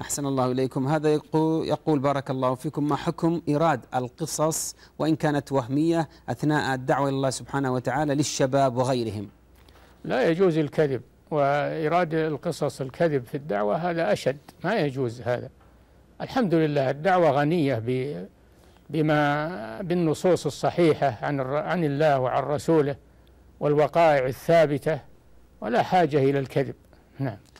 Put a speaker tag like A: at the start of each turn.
A: أحسن الله
B: إليكم هذا يقول, بارك الله فيكم ما حكم إيراد القصص وإن كانت وهمية أثناء الدعوة إلى الله سبحانه وتعالى للشباب وغيرهم
C: لا يجوز الكذب وإيراد القصص الكذب في الدعوة هذا أشد ما يجوز هذا
D: الحمد لله الدعوة غنية بما بالنصوص الصحيحة عن عن الله وعن رسوله والوقائع الثابتة ولا حاجة إلى الكذب نعم